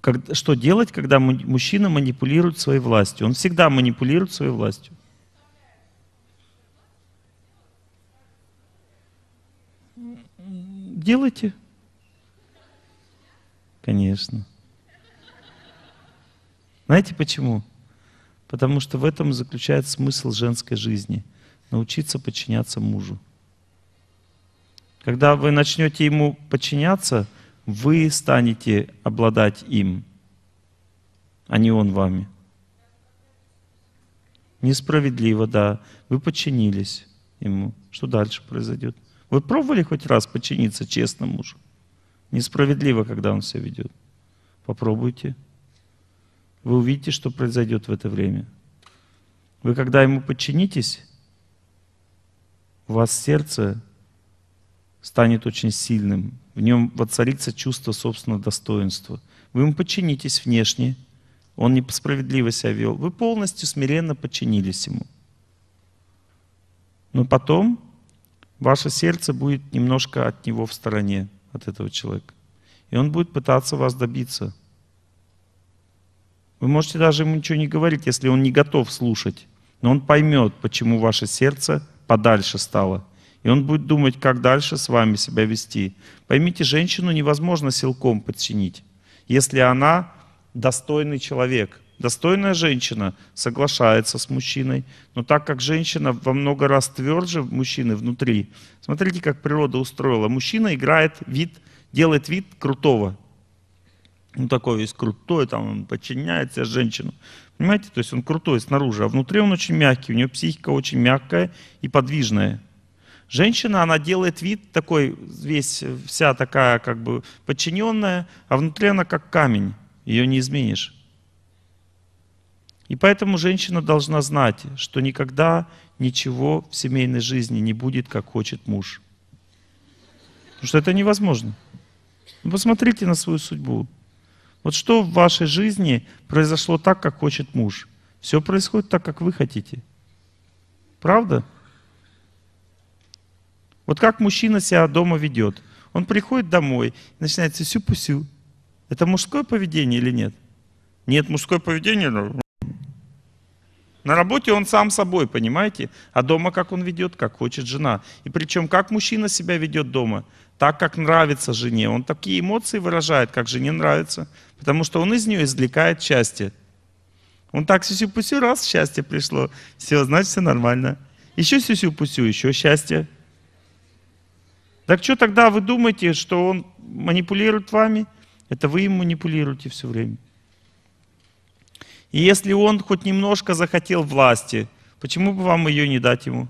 как, что делать, когда мужчина манипулирует своей властью. Он всегда манипулирует своей властью. Делайте. Конечно. Знаете почему? Потому что в этом заключается смысл женской жизни. Научиться подчиняться мужу. Когда вы начнете ему подчиняться, вы станете обладать им, а не он вами. Несправедливо, да. Вы подчинились ему. Что дальше произойдет? Вы пробовали хоть раз подчиниться честно мужу? Несправедливо, когда он себя ведет. Попробуйте. Вы увидите, что произойдет в это время. Вы когда ему подчинитесь, у вас сердце станет очень сильным в нем воцарится чувство собственного достоинства. Вы ему подчинитесь внешне, он несправедливо себя вел. Вы полностью смиренно подчинились ему. Но потом ваше сердце будет немножко от него в стороне, от этого человека. И он будет пытаться вас добиться. Вы можете даже ему ничего не говорить, если он не готов слушать. Но он поймет, почему ваше сердце подальше стало – и он будет думать, как дальше с вами себя вести. Поймите, женщину невозможно силком подчинить, если она достойный человек. Достойная женщина соглашается с мужчиной, но так как женщина во много раз тверже мужчины внутри, смотрите, как природа устроила. Мужчина играет вид, делает вид крутого. Ну, такой весь крутой, там, он подчиняет себя женщину. Понимаете, то есть он крутой снаружи, а внутри он очень мягкий, у него психика очень мягкая и подвижная. Женщина, она делает вид такой, весь, вся такая как бы подчиненная, а внутри она как камень, ее не изменишь. И поэтому женщина должна знать, что никогда ничего в семейной жизни не будет, как хочет муж. Потому что это невозможно. Ну, посмотрите на свою судьбу. Вот что в вашей жизни произошло так, как хочет муж? Все происходит так, как вы хотите. Правда? Вот как мужчина себя дома ведет. Он приходит домой, начинается сю-пусю. Это мужское поведение или нет? Нет, мужское поведение. Ну, на работе он сам собой, понимаете? А дома как он ведет, как хочет жена. И причем как мужчина себя ведет дома, так как нравится жене. Он такие эмоции выражает, как жене нравится. Потому что он из нее извлекает счастье. Он так сюсю-пусю, раз счастье пришло. Все, значит, все нормально. Еще сюсю-пусю, еще счастье. Так что тогда вы думаете, что он манипулирует вами? Это вы им манипулируете все время. И если он хоть немножко захотел власти, почему бы вам ее не дать ему?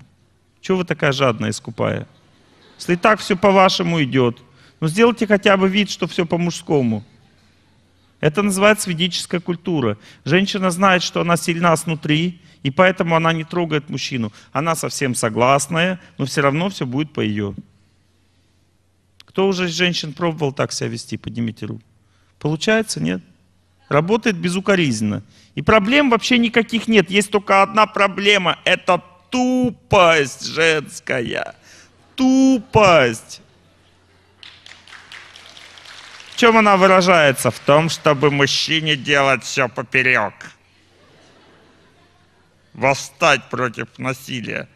Чего вы такая жадная, скупая? Если так все по-вашему идет, ну сделайте хотя бы вид, что все по-мужскому. Это называется ведическая культура. Женщина знает, что она сильна снутри, и поэтому она не трогает мужчину. Она совсем согласная, но все равно все будет по ее. Кто уже из женщин пробовал так себя вести, поднимите руку. Получается, нет? Работает безукоризненно. И проблем вообще никаких нет. Есть только одна проблема. Это тупость женская. Тупость. В чем она выражается? В том, чтобы мужчине делать все поперек. Восстать против насилия.